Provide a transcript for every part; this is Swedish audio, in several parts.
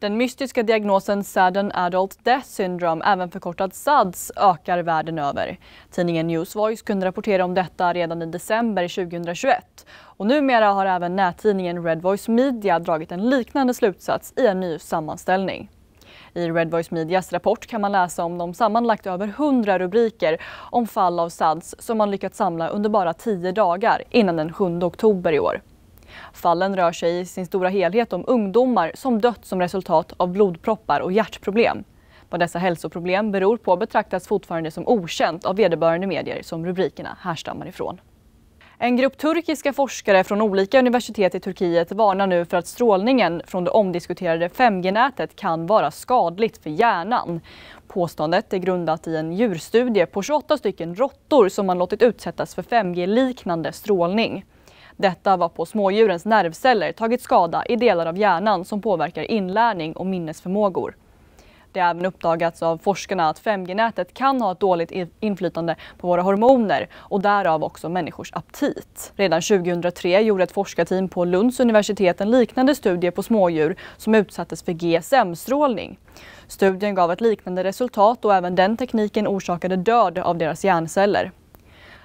Den mystiska diagnosen Sudden Adult Death Syndrome, även förkortad SADS, ökar världen över. Tidningen Newsvoice kunde rapportera om detta redan i december 2021. Och numera har även nättidningen Red Voice Media dragit en liknande slutsats i en ny sammanställning. I Red Voice Medias rapport kan man läsa om de sammanlagt över 100 rubriker om fall av SADS som man lyckats samla under bara 10 dagar innan den 7 oktober i år. Fallen rör sig i sin stora helhet om ungdomar som dött som resultat av blodproppar och hjärtproblem. Vad dessa hälsoproblem beror på betraktas fortfarande som okänt av vederbörande medier som rubrikerna härstammar ifrån. En grupp turkiska forskare från olika universitet i Turkiet varnar nu för att strålningen från det omdiskuterade 5G-nätet kan vara skadligt för hjärnan. Påståendet är grundat i en djurstudie på 28 stycken råttor som man låtit utsättas för 5G-liknande strålning. Detta var på smådjurens nervceller tagit skada i delar av hjärnan som påverkar inlärning och minnesförmågor. Det har även uppdagats av forskarna att 5G-nätet kan ha ett dåligt inflytande på våra hormoner och därav också människors aptit. Redan 2003 gjorde ett forskarteam på Lunds universitet en liknande studie på smådjur som utsattes för GSM-strålning. Studien gav ett liknande resultat och även den tekniken orsakade död av deras hjärnceller.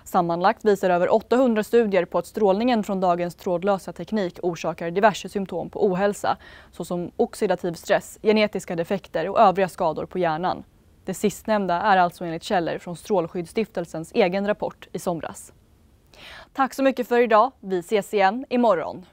Sammanlagt visar över 800 studier på att strålningen från dagens trådlösa teknik orsakar diverse symptom på ohälsa såsom oxidativ stress, genetiska defekter och övriga skador på hjärnan. Det sistnämnda är alltså enligt källor från Strålskyddsstiftelsens egen rapport i somras. Tack så mycket för idag. Vi ses igen imorgon.